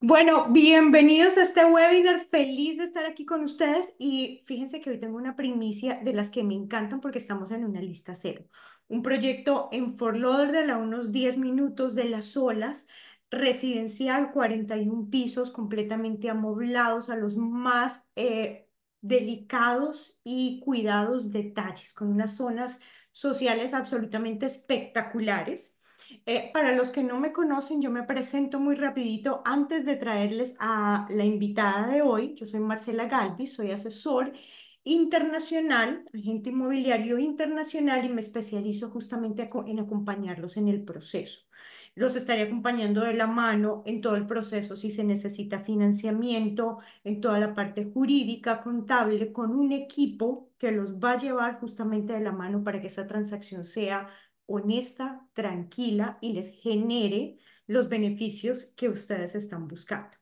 Bueno, bienvenidos a este webinar. Feliz de estar aquí con ustedes y fíjense que hoy tengo una primicia de las que me encantan porque estamos en una lista cero. Un proyecto en Fort Lauderdale a unos 10 minutos de las olas, residencial, 41 pisos completamente amoblados a los más eh, delicados y cuidados detalles, con unas zonas sociales absolutamente espectaculares eh, para los que no me conocen, yo me presento muy rapidito antes de traerles a la invitada de hoy. Yo soy Marcela Galvi, soy asesor internacional, agente inmobiliario internacional y me especializo justamente en acompañarlos en el proceso. Los estaré acompañando de la mano en todo el proceso, si se necesita financiamiento, en toda la parte jurídica, contable, con un equipo que los va a llevar justamente de la mano para que esa transacción sea honesta, tranquila y les genere los beneficios que ustedes están buscando.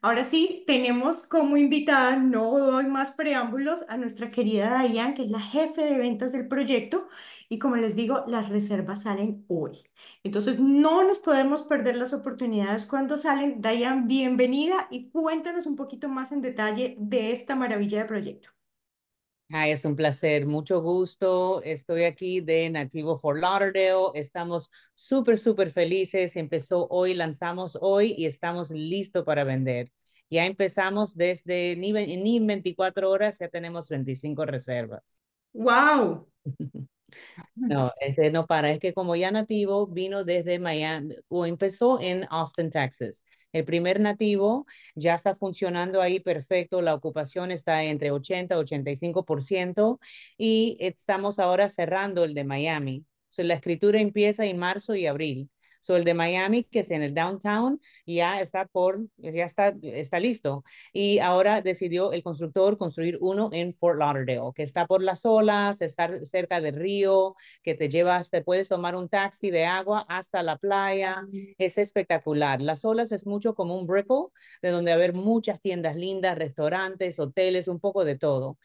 Ahora sí, tenemos como invitada, no doy más preámbulos, a nuestra querida Dayan, que es la jefe de ventas del proyecto. Y como les digo, las reservas salen hoy. Entonces, no nos podemos perder las oportunidades cuando salen. Dayan, bienvenida y cuéntanos un poquito más en detalle de esta maravilla de proyecto. Ay, es un placer, mucho gusto. Estoy aquí de Nativo for Lauderdale. Estamos súper, súper felices. Empezó hoy, lanzamos hoy y estamos listos para vender. Ya empezamos desde ni, ni 24 horas, ya tenemos 25 reservas. ¡Wow! No, este, no para. Es que como ya nativo vino desde Miami o empezó en Austin, Texas. El primer nativo ya está funcionando ahí perfecto. La ocupación está entre 80 y 85% y estamos ahora cerrando el de Miami. la escritura empieza en marzo y abril. So el de Miami, que es en el downtown, ya está por, ya está, está listo. Y ahora decidió el constructor construir uno en Fort Lauderdale, que está por las olas, está cerca del río, que te llevas, te puedes tomar un taxi de agua hasta la playa. Es espectacular. Las olas es mucho como un brickle, de donde haber muchas tiendas lindas, restaurantes, hoteles, un poco de todo.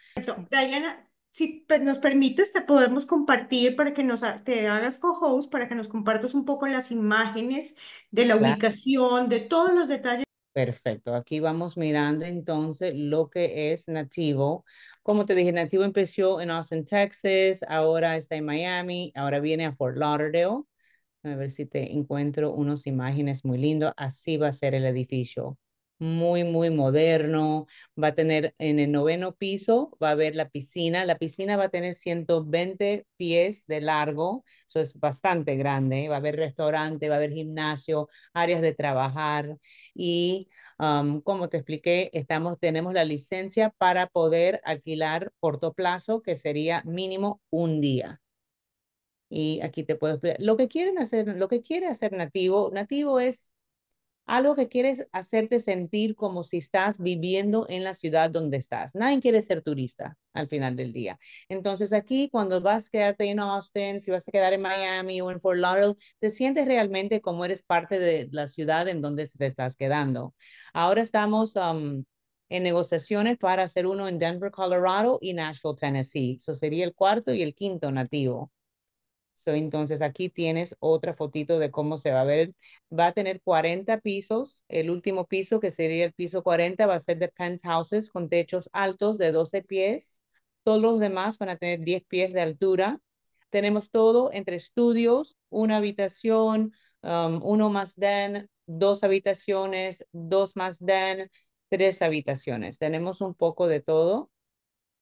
Diana, si nos permites, te podemos compartir para que nos te hagas co-host, para que nos compartas un poco las imágenes de la ubicación, de todos los detalles. Perfecto, aquí vamos mirando entonces lo que es Nativo. Como te dije, Nativo empezó en Austin, Texas, ahora está en Miami, ahora viene a Fort Lauderdale. A ver si te encuentro unas imágenes muy lindas. Así va a ser el edificio muy, muy moderno. Va a tener en el noveno piso, va a haber la piscina. La piscina va a tener 120 pies de largo, eso es bastante grande. Va a haber restaurante, va a haber gimnasio, áreas de trabajar. Y como te expliqué, estamos, tenemos la licencia para poder alquilar corto plazo, que sería mínimo un día. Y aquí te puedo explicar. Lo que quieren hacer, lo que quiere hacer Nativo, Nativo es algo que quieres hacerte sentir como si estás viviendo en la ciudad donde estás. Nadie quiere ser turista al final del día. Entonces aquí cuando vas a quedarte en Austin, si vas a quedar en Miami o en Fort Lauderdale, te sientes realmente como eres parte de la ciudad en donde te estás quedando. Ahora estamos... Um, en negociaciones para hacer uno en Denver, Colorado y Nashville, Tennessee. Eso sería el cuarto y el quinto nativo entonces aquí tienes otra fotito de cómo se va a ver. Va a tener 40 pisos. El último piso, que sería el piso 40, va a ser de penthouses con techos altos de 12 pies. Todos los demás van a tener 10 pies de altura. Tenemos todo entre estudios, una habitación, um, uno más den, dos habitaciones, dos más den, tres habitaciones. Tenemos un poco de todo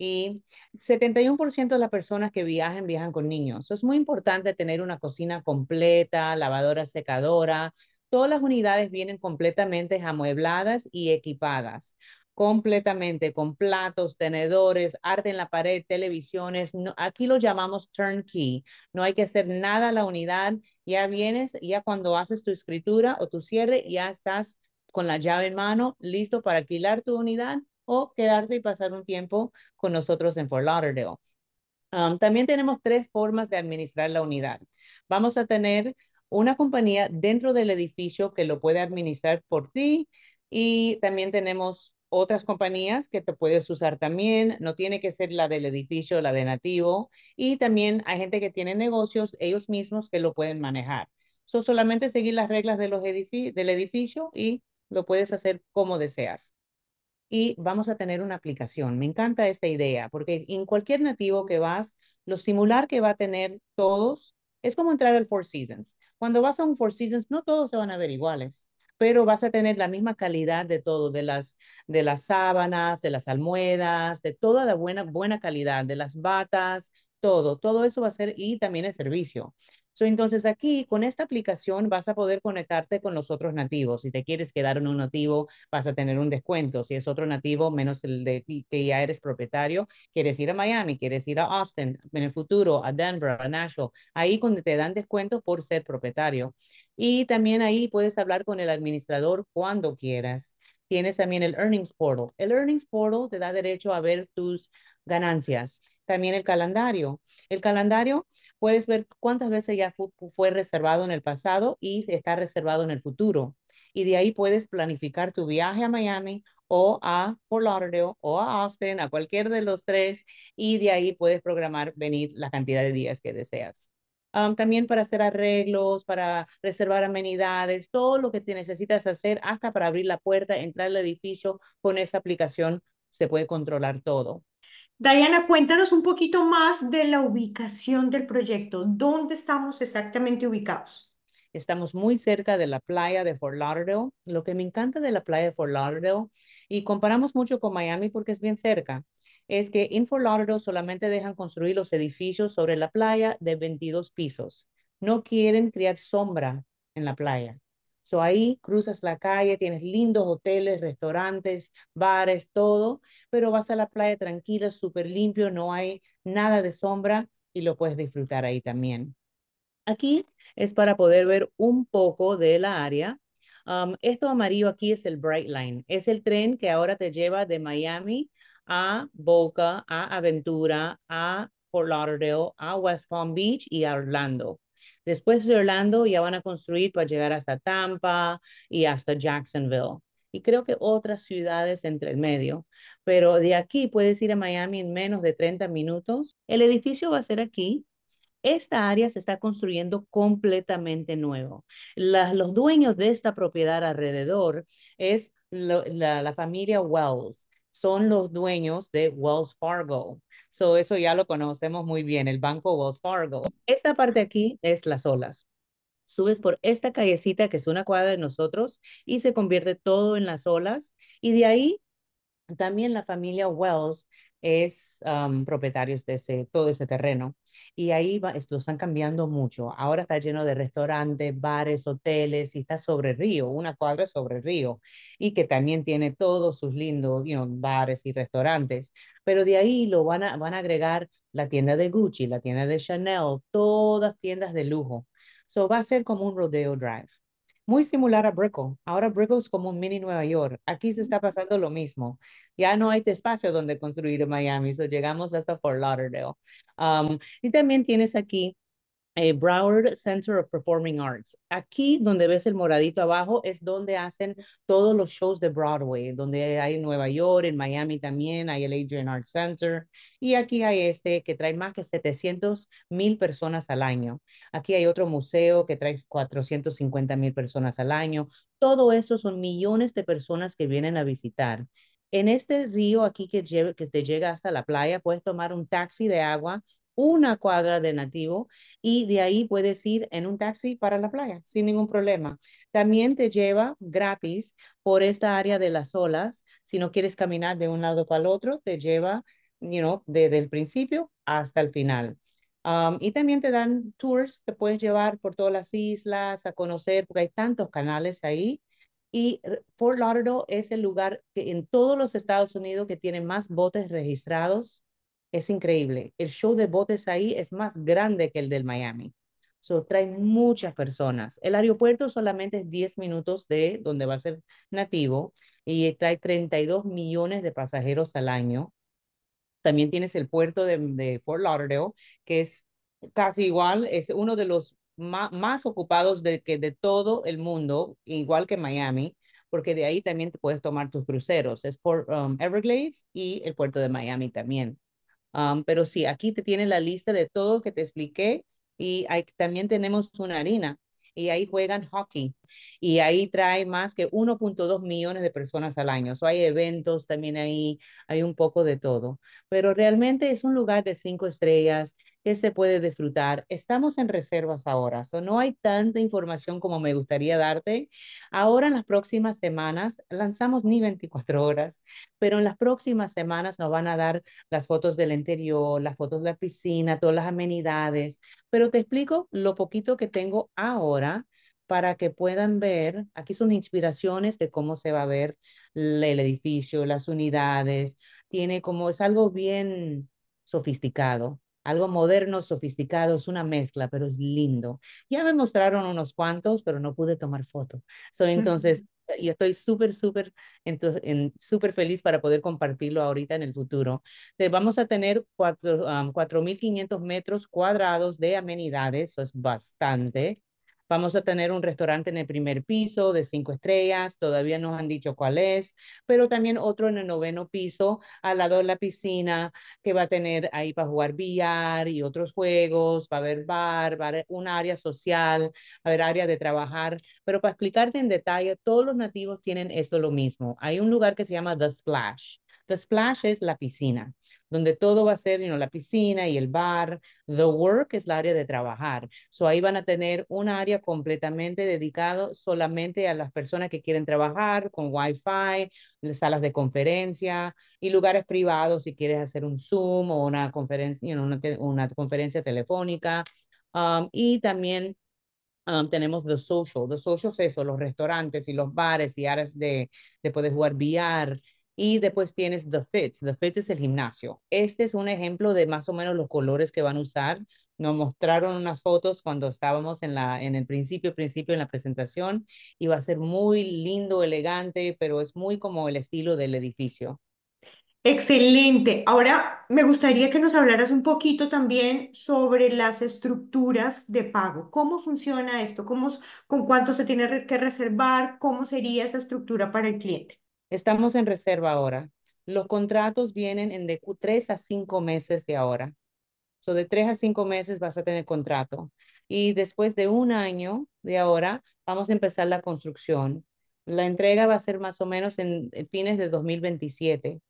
y 71% de las personas que viajan viajan con niños. es muy importante tener una cocina completa, lavadora, secadora. Todas las unidades vienen completamente amuebladas y equipadas completamente con platos, tenedores, arte en la pared, televisiones. aquí lo llamamos turnkey. No hay que hacer nada a la unidad. Ya vienes, ya cuando haces tu escritura o tu cierre, ya estás con la llave en mano, listo para alquilar tu unidad o quedarte y pasar un tiempo con nosotros en Fort Lauderdale. Um, también tenemos tres formas de administrar la unidad. Vamos a tener una compañía dentro del edificio que lo puede administrar por ti y también tenemos otras compañías que te puedes usar también. No tiene que ser la del edificio, la de nativo. Y también hay gente que tiene negocios ellos mismos que lo pueden manejar. So, solamente seguir las reglas de los del edificio y lo puedes hacer como deseas y vamos a tener una aplicación. Me encanta esta idea, porque en cualquier nativo que vas, lo similar que va a tener todos es como entrar al Four Seasons. Cuando vas a un Four Seasons, no todos se van a ver iguales, pero vas a tener la misma calidad de todo, de las, de las sábanas, de las almohadas, de toda la buena, buena calidad, de las batas, todo, todo eso va a ser y también el servicio. So, entonces aquí con esta aplicación vas a poder conectarte con los otros nativos. Si te quieres quedar en un nativo, vas a tener un descuento. Si es otro nativo, menos el de que ya eres propietario, quieres ir a Miami, quieres ir a Austin, en el futuro, a Denver, a Nashville, ahí donde te dan descuento por ser propietario. Y también ahí puedes hablar con el administrador cuando quieras. Tienes también el Earnings Portal. El Earnings Portal te da derecho a ver tus ganancias. También el calendario. El calendario, puedes ver cuántas veces ya fue reservado en el pasado y está reservado en el futuro. Y de ahí puedes planificar tu viaje a Miami o a Fort Lauderdale o a Austin, a cualquier de los tres. Y de ahí puedes programar venir la cantidad de días que deseas también para hacer arreglos, para reservar amenidades, todo lo que te necesitas hacer hasta para abrir la puerta, entrar al edificio con esa aplicación, se puede controlar todo. Diana, cuéntanos un poquito más de la ubicación del proyecto. ¿Dónde estamos exactamente ubicados? Estamos muy cerca de la playa de Fort Lauderdale. Lo que me encanta de la playa de Fort Lauderdale, y comparamos mucho con Miami porque es bien cerca, es que en Fort solamente dejan construir los edificios sobre la playa de 22 pisos. No quieren crear sombra en la playa. So ahí cruzas la calle, tienes lindos hoteles, restaurantes, bares, todo, pero vas a la playa tranquila, súper limpio, no hay nada de sombra y lo puedes disfrutar ahí también. Aquí es para poder ver un poco de la área. Um, esto amarillo aquí es el Brightline es el tren que ahora te lleva de Miami a Boca, a Aventura, a Fort Lauderdale, a West Palm Beach y a Orlando. Después de Orlando ya van a construir para llegar hasta Tampa y hasta Jacksonville. Y creo que otras ciudades entre el medio. Pero de aquí puedes ir a Miami en menos de 30 minutos. El edificio va a ser aquí, esta área se está construyendo completamente nuevo. los dueños de esta propiedad alrededor es la, familia Wells son los dueños de Wells Fargo. So, eso ya lo conocemos muy bien, el banco Wells Fargo. Esta parte aquí es Las Olas. Subes por esta callecita que es una cuadra de nosotros y se convierte todo en Las Olas. Y de ahí también la familia Wells es propietarios de todo ese terreno. Y ahí lo están cambiando mucho. Ahora está lleno de restaurantes, bares, hoteles y está sobre el río, una cuadra sobre el río. Y que también tiene todos sus lindos bares y restaurantes. Pero de ahí lo van a, van a agregar la tienda de Gucci, la tienda de Chanel, todas tiendas de lujo. So va a ser como un rodeo drive muy similar a Brickell. Ahora Brickell es como un mini Nueva York. Aquí se está pasando lo mismo. Ya no hay este espacio donde construir en Miami, so llegamos hasta Fort Lauderdale. Um, y también tienes aquí eh, Broward Center of Performing Arts. Aquí donde ves el moradito abajo es donde hacen todos los shows de Broadway, donde hay Nueva York, en Miami también, hay el Adrian Arts Center. Y aquí hay este que trae más que 700 mil personas al año. Aquí hay otro museo que trae 450 mil personas al año. Todo eso son millones de personas que vienen a visitar. En este río aquí que, que te llega hasta la playa, puedes tomar un taxi de agua una cuadra de nativo y de ahí puedes ir en un taxi para la playa sin ningún problema. También te lleva gratis por esta área de las olas. Si no quieres caminar de un lado para el otro, te lleva, you know, desde el principio hasta el final. y también te dan tours, te puedes llevar por todas las islas a conocer, porque hay tantos canales ahí. Y Fort Lauderdale es el lugar que en todos los Estados Unidos que tiene más botes registrados es increíble. El show de botes ahí es más grande que el del Miami. So, trae muchas personas. El aeropuerto solamente es 10 minutos de donde va a ser nativo y trae 32 millones de pasajeros al año. También tienes el puerto de, Fort Lauderdale, que es casi igual, es uno de los más, ocupados de, que de todo el mundo, igual que Miami, porque de ahí también te puedes tomar tus cruceros. Es por um, Everglades y el puerto de Miami también pero sí, aquí te tiene la lista de todo que te expliqué y también tenemos una harina y ahí juegan hockey y ahí trae más que 1.2 millones de personas al año. So, hay eventos también ahí, hay un poco de todo, pero realmente es un lugar de cinco estrellas que se puede disfrutar. Estamos en reservas ahora, so no hay tanta información como me gustaría darte. Ahora en las próximas semanas lanzamos ni 24 horas, pero en las próximas semanas nos van a dar las fotos del interior, las fotos de la piscina, todas las amenidades, pero te explico lo poquito que tengo ahora para que puedan ver, aquí son inspiraciones de cómo se va a ver el edificio, las unidades, tiene como, es algo bien sofisticado, algo moderno, sofisticado, es una mezcla, pero es lindo. Ya me mostraron unos cuantos, pero no pude tomar foto. So, entonces, yo estoy súper, súper, súper feliz para poder compartirlo ahorita en el futuro. vamos a tener 4.500 metros cuadrados de amenidades, eso es bastante. Vamos a tener un restaurante en el primer piso de cinco estrellas, todavía nos han dicho cuál es, pero también otro en el noveno piso, al lado de la piscina, que va a tener ahí para jugar billar y otros juegos, va a haber bar, va a haber un área social, va a haber área de trabajar. Pero para explicarte en detalle, todos los nativos tienen esto lo mismo. Hay un lugar que se llama The Splash. The splash es la piscina, donde todo va a ser, you la piscina y el bar. The work es la área de trabajar. So ahí van a tener un área completamente dedicado solamente a las personas que quieren trabajar con Wi-Fi, salas de conferencia y lugares privados si quieres hacer un Zoom o una conferencia, una, una conferencia telefónica. Um, y también um, tenemos The Social. The Social es eso, los restaurantes y los bares y áreas de, de poder jugar VR y después tienes The Fit. The Fit es el gimnasio. Este es un ejemplo de más o menos los colores que van a usar. Nos mostraron unas fotos cuando estábamos en, la, en el principio, principio en la presentación. Y va a ser muy lindo, elegante, pero es muy como el estilo del edificio. Excelente. Ahora me gustaría que nos hablaras un poquito también sobre las estructuras de pago. ¿Cómo funciona esto? ¿Cómo, con cuánto se tiene que reservar? ¿Cómo sería esa estructura para el cliente? Estamos en reserva ahora. Los contratos vienen en de tres a cinco meses de ahora. So, de tres a cinco meses vas a tener contrato. Y después de un año de ahora, vamos a empezar la construcción. La entrega va a ser más o menos en, fines de 2027.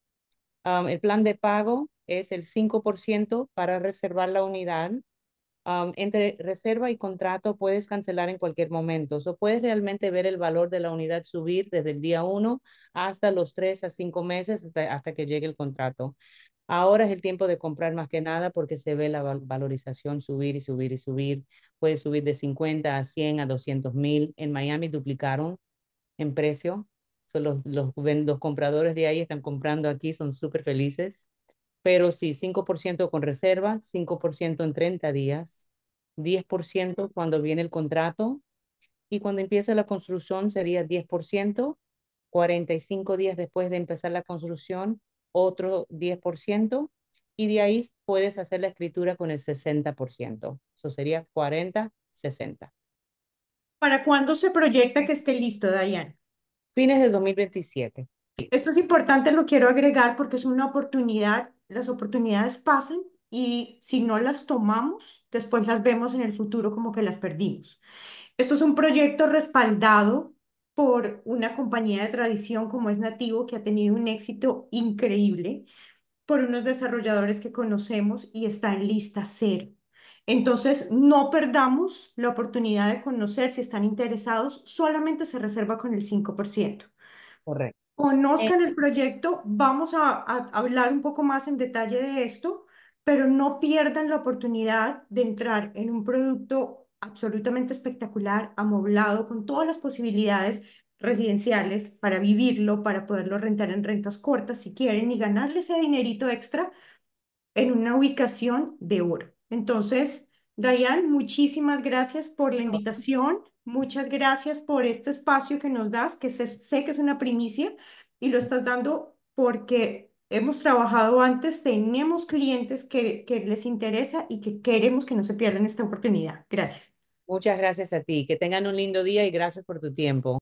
Um, el plan de pago es el 5% para reservar la unidad entre reserva y contrato puedes cancelar en cualquier momento. O puedes realmente ver el valor de la unidad subir desde el día 1 hasta los 3 a 5 meses hasta, que llegue el contrato. Ahora es el tiempo de comprar más que nada porque se ve la valorización subir y subir y subir. Puede subir de 50 a 100 a 200 mil. En Miami duplicaron en precio. Son los, los, los compradores de ahí están comprando aquí, son súper felices. Pero sí, 5% con reserva, 5% en 30 días, 10% cuando viene el contrato y cuando empieza la construcción sería 10%, 45 días después de empezar la construcción, otro 10% y de ahí puedes hacer la escritura con el 60%. Eso sería 40, 60. ¿Para cuándo se proyecta que esté listo, Dayan? Fines de 2027. Esto es importante, lo quiero agregar porque es una oportunidad las oportunidades pasan y si no las tomamos, después las vemos en el futuro como que las perdimos. Esto es un proyecto respaldado por una compañía de tradición como es Nativo, que ha tenido un éxito increíble, por unos desarrolladores que conocemos y está en lista cero. Entonces, no perdamos la oportunidad de conocer si están interesados, solamente se reserva con el 5%. Correcto. Conozcan el proyecto, vamos a, hablar un poco más en detalle de esto, pero no pierdan la oportunidad de entrar en un producto absolutamente espectacular, amoblado, con todas las posibilidades residenciales para vivirlo, para poderlo rentar en rentas cortas si quieren y ganarle ese dinerito extra en una ubicación de oro. Entonces, Dayan, muchísimas gracias por la invitación, muchas gracias por este espacio que nos das, que sé, que es una primicia y lo estás dando porque hemos trabajado antes, tenemos clientes que les interesa y que queremos que no se pierdan esta oportunidad. Gracias. Muchas gracias a ti, que tengan un lindo día y gracias por tu tiempo.